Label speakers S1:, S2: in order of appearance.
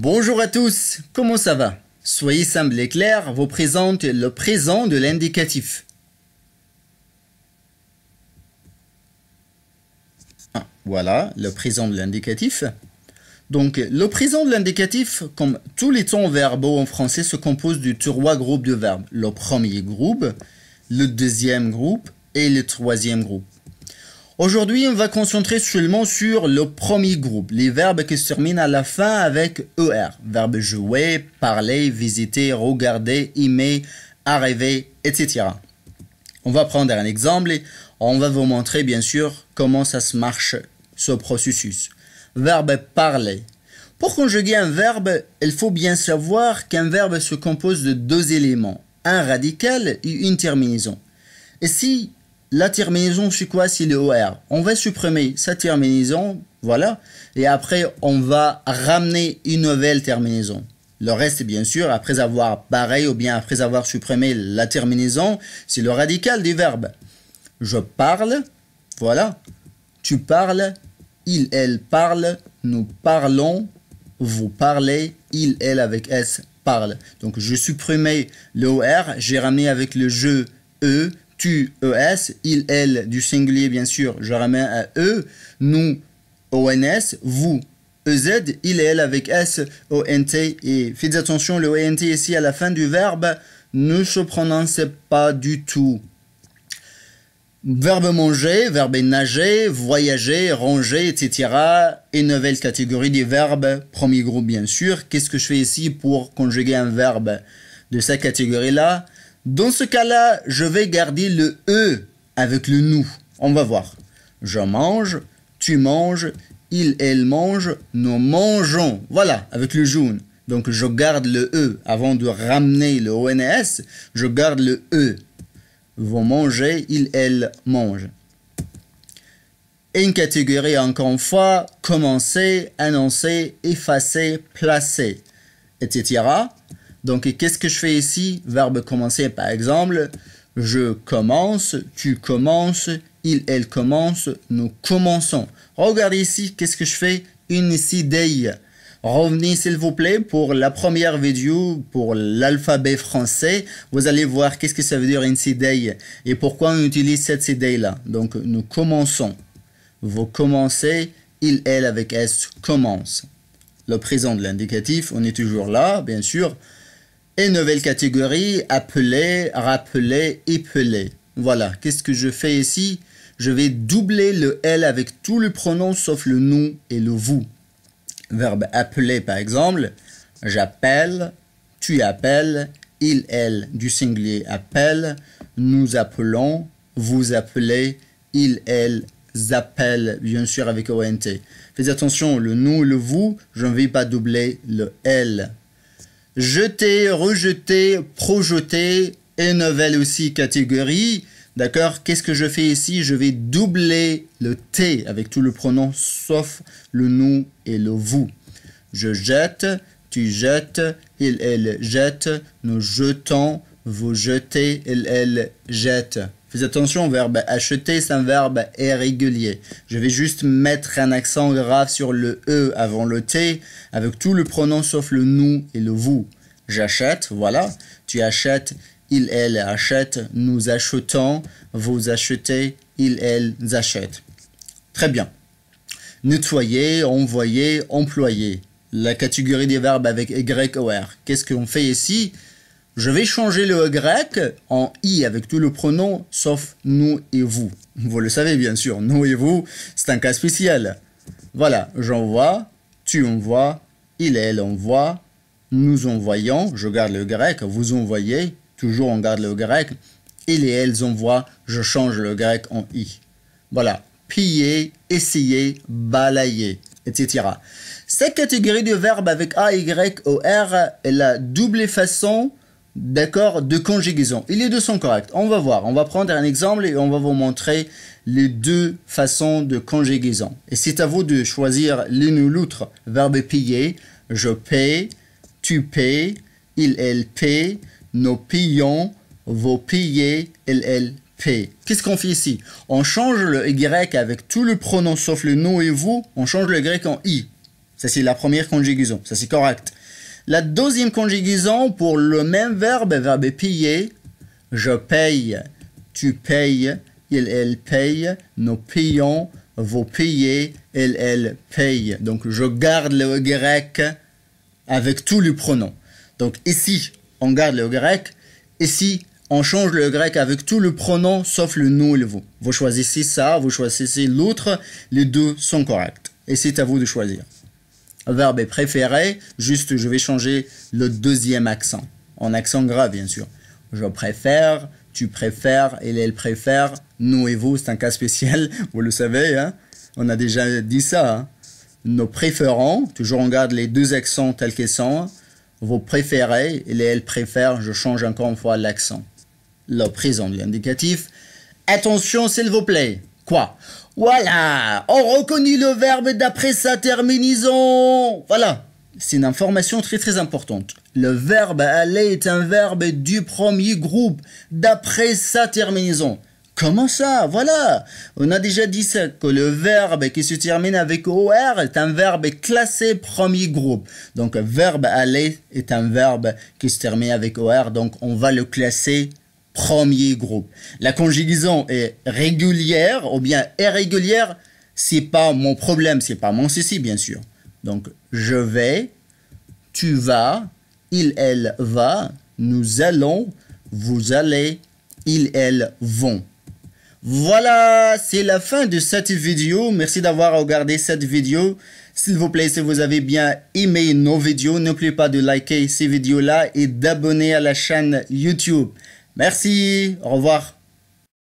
S1: Bonjour à tous, comment ça va Soyez simple et clair vous présente le présent de l'indicatif. Ah, voilà, le présent de l'indicatif. Donc, le présent de l'indicatif, comme tous les tons verbaux en français, se compose de trois groupes de verbes. Le premier groupe, le deuxième groupe et le troisième groupe. Aujourd'hui, on va concentrer seulement sur le premier groupe, les verbes qui se terminent à la fin avec ER. Verbe jouer, parler, visiter, regarder, aimer, arriver, etc. On va prendre un exemple et on va vous montrer bien sûr comment ça se marche, ce processus. Verbe parler. Pour conjuguer un verbe, il faut bien savoir qu'un verbe se compose de deux éléments, un radical et une terminaison. Et si la terminaison, c'est quoi C'est le OR. On va supprimer sa terminaison, voilà, et après, on va ramener une nouvelle terminaison. Le reste, bien sûr, après avoir pareil ou bien après avoir supprimé la terminaison, c'est le radical du verbe. Je parle, voilà. Tu parles, il, elle parle, nous parlons, vous parlez, il, elle avec S parle. Donc, je supprimais le OR, j'ai ramené avec le je, E, tu, ES, il, elle, du singulier, bien sûr, je ramène à E, nous, ONS, vous, EZ, il et elle avec S, ONT, et faites attention, le T ici à la fin du verbe ne se prononce pas du tout. Verbe manger, verbe nager, voyager, ranger, etc. Et nouvelle catégorie des verbes, premier groupe bien sûr. Qu'est-ce que je fais ici pour conjuguer un verbe de cette catégorie-là dans ce cas-là, je vais garder le E avec le nous. On va voir. Je mange, tu manges, il, elle mange, nous mangeons. Voilà, avec le jaune. Donc je garde le E avant de ramener le ONS, je garde le E. Vous mangez, il, elle mange. Une catégorie encore une fois, commencer, annoncer, effacer, placer, etc. Donc, qu'est-ce que je fais ici Verbe commencer, par exemple. Je commence, tu commences, il, elle commence, nous commençons. Regardez ici, qu'est-ce que je fais Une day. Revenez s'il vous plaît pour la première vidéo pour l'alphabet français. Vous allez voir qu'est-ce que ça veut dire une day et pourquoi on utilise cette cideille là. Donc nous commençons. Vous commencez, il, elle avec S commence. Le présent de l'indicatif, on est toujours là, bien sûr. Et nouvelle catégorie, appeler, rappeler, épeler. Voilà, qu'est-ce que je fais ici Je vais doubler le L avec tous les pronoms sauf le nous et le vous. Verbe appeler par exemple, j'appelle, tu appelles, il, elle du singulier appelle, nous appelons, vous appelez, il, elle appelle bien sûr avec ONT. Faites attention, le nous, le vous, je ne vais pas doubler le L jeter, rejeter, projeter, et nouvelle aussi catégorie. D'accord Qu'est-ce que je fais ici Je vais doubler le T avec tout le pronom sauf le nous et le vous. Je jette, tu jettes, il, elle jette, nous jetons, vous jetez, il, elle jette attention au verbe acheter, c'est un verbe irrégulier. Je vais juste mettre un accent grave sur le E avant le T, avec tout le pronom sauf le nous et le vous. J'achète, voilà. Tu achètes, il, elle achète, nous achetons, vous achetez, il, elle achète. Très bien. Nettoyer, envoyer, employer. La catégorie des verbes avec YOR. Qu'est-ce qu'on fait ici je vais changer le grec en I avec tout le pronom sauf nous et vous. Vous le savez bien sûr, nous et vous, c'est un cas spécial. Voilà, j'envoie, tu envoies, il et elle envoie, nous envoyons, je garde le grec, vous envoyez, toujours on garde le grec, il et elles envoient, je change le grec en i. Voilà, piller, essayer, balayer, etc. Cette catégorie de verbes avec A, Y o R, est la double façon d'accord, de conjugaison. Et les deux sont corrects. On va voir, on va prendre un exemple et on va vous montrer les deux façons de conjugaison. Et c'est à vous de choisir l'une ou l'autre. Verbe piller. je paye, tu payes, il, elle paye, nous payons, vous payez, elle, elle paye. Qu'est-ce qu'on fait ici On change le Y avec tous les pronoms sauf le nous et vous, on change le grec en I. Ça, c'est la première conjugaison. Ça, c'est correct. La deuxième conjugaison pour le même verbe, verbe payer, je paye, tu payes, il, elle paye, nous payons, vous payez, elle, elle paye. Donc je garde le grec avec tous les pronoms. Donc ici, on garde le grec. Ici, on change le grec avec tous les pronoms sauf le nous et le vous. Vous choisissez ça, vous choisissez l'autre, les deux sont corrects. Et c'est à vous de choisir verbe est préféré, juste je vais changer le deuxième accent, en accent grave bien sûr. Je préfère, tu préfères, elle, elle préfère, nous et vous, c'est un cas spécial, vous le savez, hein. on a déjà dit ça. Hein. Nos préférants, toujours on garde les deux accents tels qu'ils sont, hein. vos préférés, elle, elle préfère, je change encore une fois l'accent. Le présent de l'indicatif. Attention s'il vous plaît, Quoi Voilà On reconnaît le verbe d'après sa terminaison Voilà C'est une information très très importante. Le verbe aller est un verbe du premier groupe d'après sa terminaison. Comment ça Voilà On a déjà dit ça, que le verbe qui se termine avec OR est un verbe classé premier groupe. Donc, verbe aller est un verbe qui se termine avec OR, donc on va le classer premier groupe. La conjugaison est régulière ou bien irrégulière, c'est pas mon problème, c'est pas mon souci bien sûr. Donc je vais, tu vas, il elle va, nous allons, vous allez, ils elles vont. Voilà, c'est la fin de cette vidéo. Merci d'avoir regardé cette vidéo. S'il vous plaît, si vous avez bien aimé nos vidéos, n'oubliez pas de liker ces vidéos-là et d'abonner à la chaîne YouTube. Merci, au revoir.